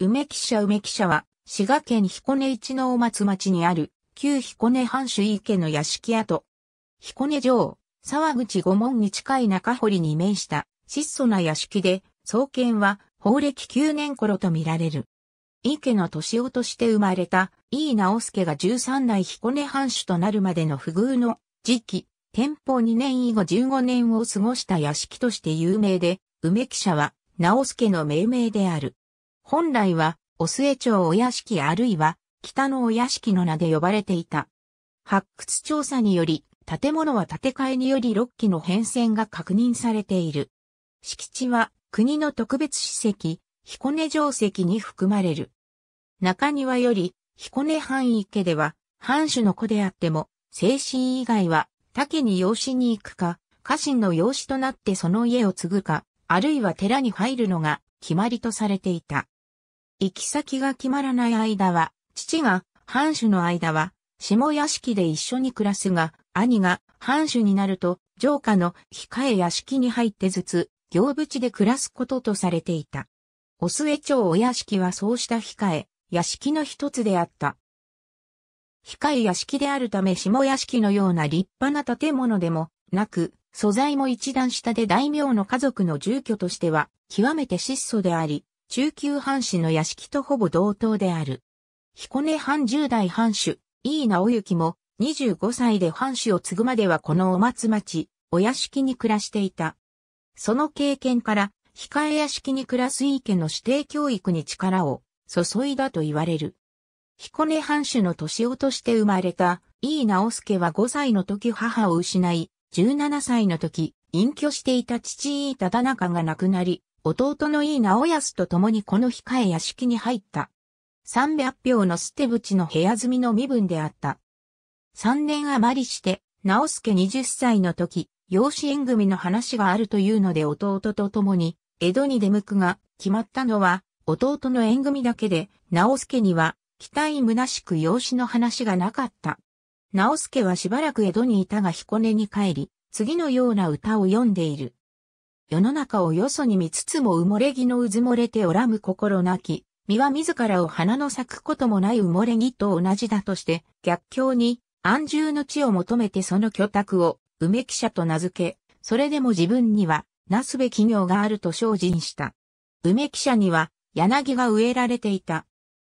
梅記者梅記者は、滋賀県彦根一の大松町にある、旧彦根藩主井家の屋敷跡。彦根城、沢口御門に近い中堀に面した、質素な屋敷で、創建は、法暦9年頃とみられる。井家の年男として生まれた、井伊直介が13代彦根藩主となるまでの不遇の時期、天保2年以後15年を過ごした屋敷として有名で、梅記者は、直介の命名である。本来は、お末町お屋敷あるいは、北のお屋敷の名で呼ばれていた。発掘調査により、建物は建て替えにより6基の変遷が確認されている。敷地は、国の特別史跡、彦根城跡に含まれる。中庭より、彦根藩池では、藩主の子であっても、精神以外は、他に養子に行くか、家臣の養子となってその家を継ぐか、あるいは寺に入るのが決まりとされていた。行き先が決まらない間は、父が藩主の間は、下屋敷で一緒に暮らすが、兄が藩主になると、城下の控え屋敷に入ってずつ、行淵で暮らすこととされていた。お末町お屋敷はそうした控え、屋敷の一つであった。控え屋敷であるため下屋敷のような立派な建物でもなく、素材も一段下で大名の家族の住居としては極めて質素であり、中級藩士の屋敷とほぼ同等である。彦根藩十代藩主、井伊直行も、25歳で藩主を継ぐまではこのお松町、お屋敷に暮らしていた。その経験から、控え屋敷に暮らす井伊家の指定教育に力を注いだと言われる。彦根藩主の年をとして生まれた井伊直輔は5歳の時母を失い、17歳の時、隠居していた父井伊忠中が亡くなり、弟の井い直康と共にこの控え屋敷に入った。300票の捨て淵の部屋住みの身分であった。3年余りして、直助20歳の時、養子縁組の話があるというので弟と共に、江戸に出向くが、決まったのは、弟の縁組だけで、直助には、期待虚しく養子の話がなかった。直助はしばらく江戸にいたが彦根に帰り、次のような歌を読んでいる。世の中をよそに見つつも埋もれ木のうずもれておらむ心なき、身は自らを花の咲くこともない埋もれ木と同じだとして、逆境に安住の地を求めてその居宅を梅記者と名付け、それでも自分にはなすべき業があると精進した。梅記者には柳が植えられていた。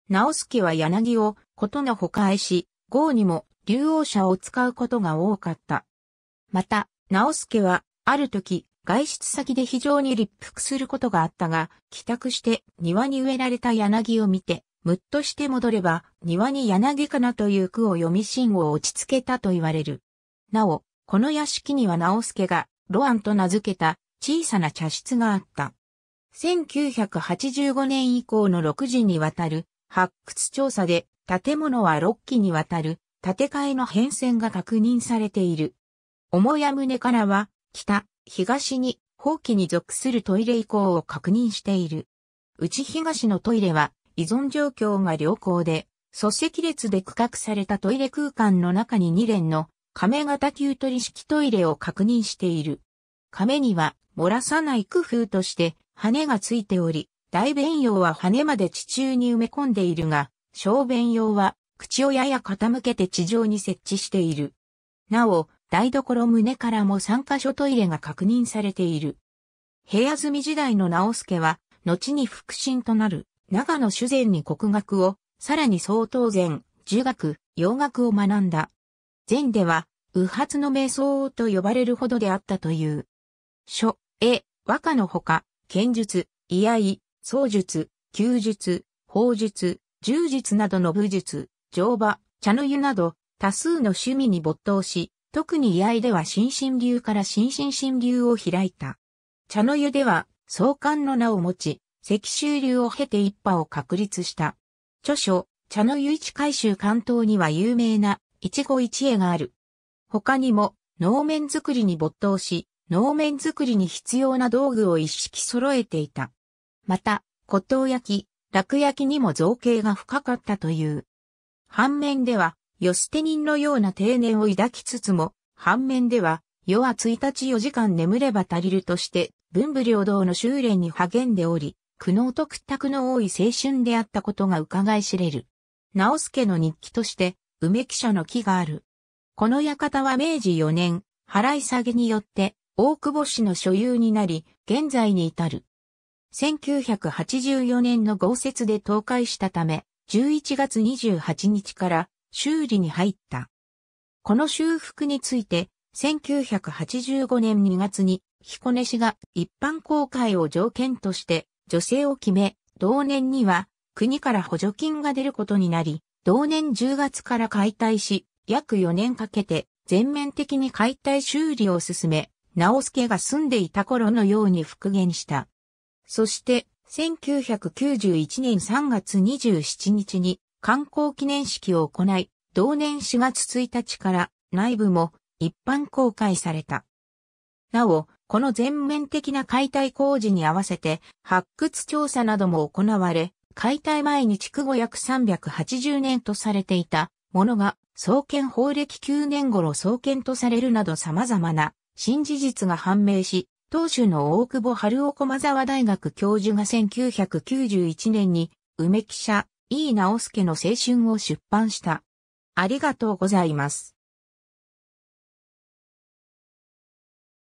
直助は柳をことのほか愛し、豪にも竜王者を使うことが多かった。また、直助は、ある時、外出先で非常に立腹することがあったが、帰宅して庭に植えられた柳を見て、むっとして戻れば、庭に柳かなという句を読み信を落ち着けたと言われる。なお、この屋敷には直助が、ロアンと名付けた小さな茶室があった。1985年以降の6時にわたる発掘調査で建物は6期にわたる建て替えの変遷が確認されている。重屋胸からは北、東に、法規に属するトイレ移行を確認している。内東のトイレは、依存状況が良好で、組織列で区画されたトイレ空間の中に2連の亀型給取式トイレを確認している。亀には漏らさない工夫として羽がついており、大便用は羽まで地中に埋め込んでいるが、小便用は口をやや傾けて地上に設置している。なお、台所胸からも3カ所トイレが確認されている。平安住時代の直助は、後に腹心となる、長野修善に国学を、さらに総統禅、儒学、洋学を学んだ。禅では、右発の瞑想と呼ばれるほどであったという。書、絵、和歌のほか、剣術、居合、僧術、休術、法術、柔術などの武術、乗馬、茶の湯など、多数の趣味に没頭し、特に居合では新進流から新進進流を開いた。茶の湯では、創刊の名を持ち、石州流を経て一派を確立した。著書、茶の湯一回収関東には有名な一期一会がある。他にも、能面作りに没頭し、能面作りに必要な道具を一式揃えていた。また、骨董焼き、楽焼きにも造形が深かったという。反面では、ヨステニンのような定年を抱きつつも、反面では、夜は1日4時間眠れば足りるとして、文武両道の修練に励んでおり、苦悩と屈託の多い青春であったことが伺い知れる。直助の日記として、梅記者の木がある。この館は明治4年、払い下げによって、大久保氏の所有になり、現在に至る。1984年の豪雪で倒壊したため、11月28日から修理に入った。この修復について、1985年2月に彦根市が一般公開を条件として助成を決め、同年には国から補助金が出ることになり、同年10月から解体し、約4年かけて全面的に解体修理を進め、直助が住んでいた頃のように復元した。そして、1991年3月27日に観光記念式を行い、同年4月1日から内部も一般公開された。なお、この全面的な解体工事に合わせて発掘調査なども行われ、解体前に築後約380年とされていたものが創建法暦9年頃創建とされるなど様々な新事実が判明し、当主の大久保春尾駒沢大学教授が1991年に梅記者井伊直輔の青春を出版した。ありがとうございます。